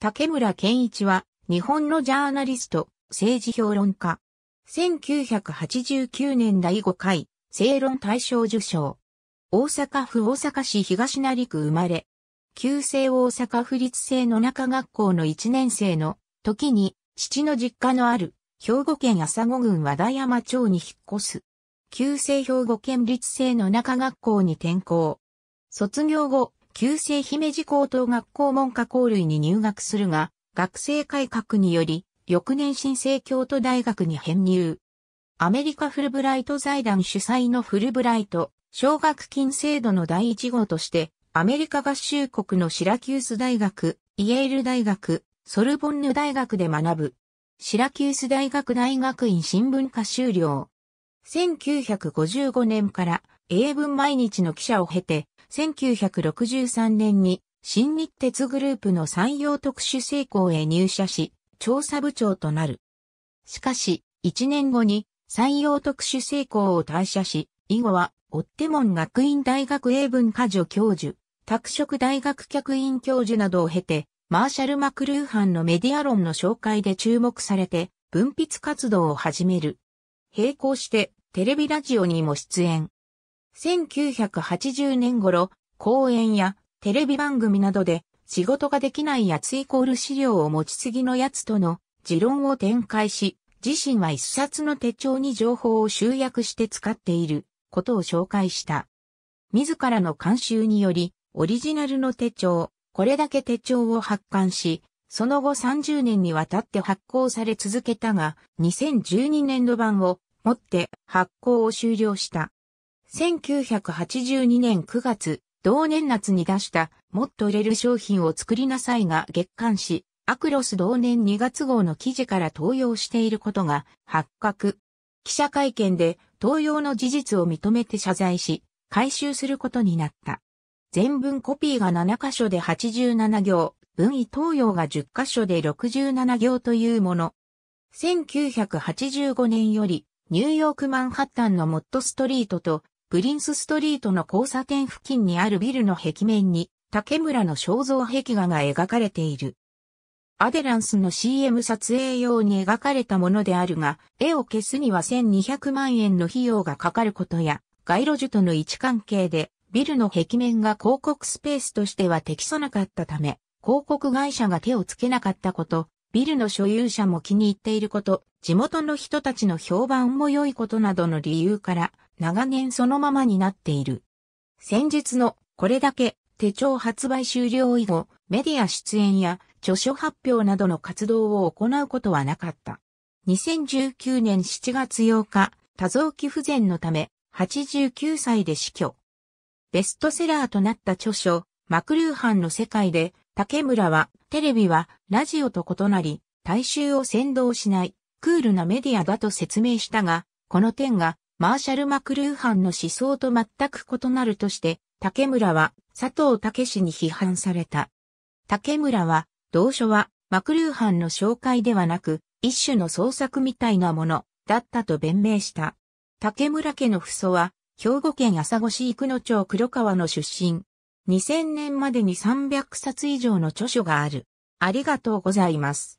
竹村健一は、日本のジャーナリスト、政治評論家。1989年第5回、正論大賞受賞。大阪府大阪市東成区生まれ。旧制大阪府立制の中学校の1年生の時に、父の実家のある、兵庫県朝子郡和田山町に引っ越す。旧制兵庫県立制の中学校に転校。卒業後、旧制姫路高等学校文科校類に入学するが、学生改革により、翌年新生京都大学に編入。アメリカフルブライト財団主催のフルブライト、奨学金制度の第一号として、アメリカ合衆国のシラキュース大学、イエール大学、ソルボンヌ大学で学ぶ。シラキュース大学大学院新聞科修了。1955年から英文毎日の記者を経て、1963年に新日鉄グループの産業特殊成功へ入社し、調査部長となる。しかし、1年後に産業特殊成功を退社し、以後は、オッテモン学院大学英文科助教授、拓殖大学客員教授などを経て、マーシャル・マクルーハンのメディア論の紹介で注目されて、文筆活動を始める。並行して、テレビラジオにも出演。1980年頃、講演やテレビ番組などで仕事ができないやつイコール資料を持ちすぎのつとの持論を展開し、自身は一冊の手帳に情報を集約して使っていることを紹介した。自らの監修により、オリジナルの手帳、これだけ手帳を発刊し、その後30年にわたって発行され続けたが、2012年度版をもって発行を終了した。1982年9月、同年夏に出した、もっと売れる商品を作りなさいが月刊誌、アクロス同年2月号の記事から登用していることが発覚。記者会見で登用の事実を認めて謝罪し、回収することになった。全文コピーが7箇所で87行、文意投用が10箇所で67行というもの。1985年より、ニューヨークマンハッタンのモッドストリートとプリンスストリートの交差点付近にあるビルの壁面に、竹村の肖像壁画が描かれている。アデランスの CM 撮影用に描かれたものであるが、絵を消すには1200万円の費用がかかることや、街路樹との位置関係で、ビルの壁面が広告スペースとしては適さなかったため、広告会社が手をつけなかったこと、ビルの所有者も気に入っていること、地元の人たちの評判も良いことなどの理由から、長年そのままになっている。先日のこれだけ手帳発売終了以後、メディア出演や著書発表などの活動を行うことはなかった。2019年7月8日、多臓器不全のため89歳で死去。ベストセラーとなった著書、マクルーハンの世界で、竹村はテレビはラジオと異なり、大衆を先導しない、クールなメディアだと説明したが、この点がマーシャル・マクルーハンの思想と全く異なるとして、竹村は佐藤武に批判された。竹村は、同書はマクルーハンの紹介ではなく、一種の創作みたいなものだったと弁明した。竹村家の父祖は、兵庫県朝来市生野町黒川の出身。2000年までに300冊以上の著書がある。ありがとうございます。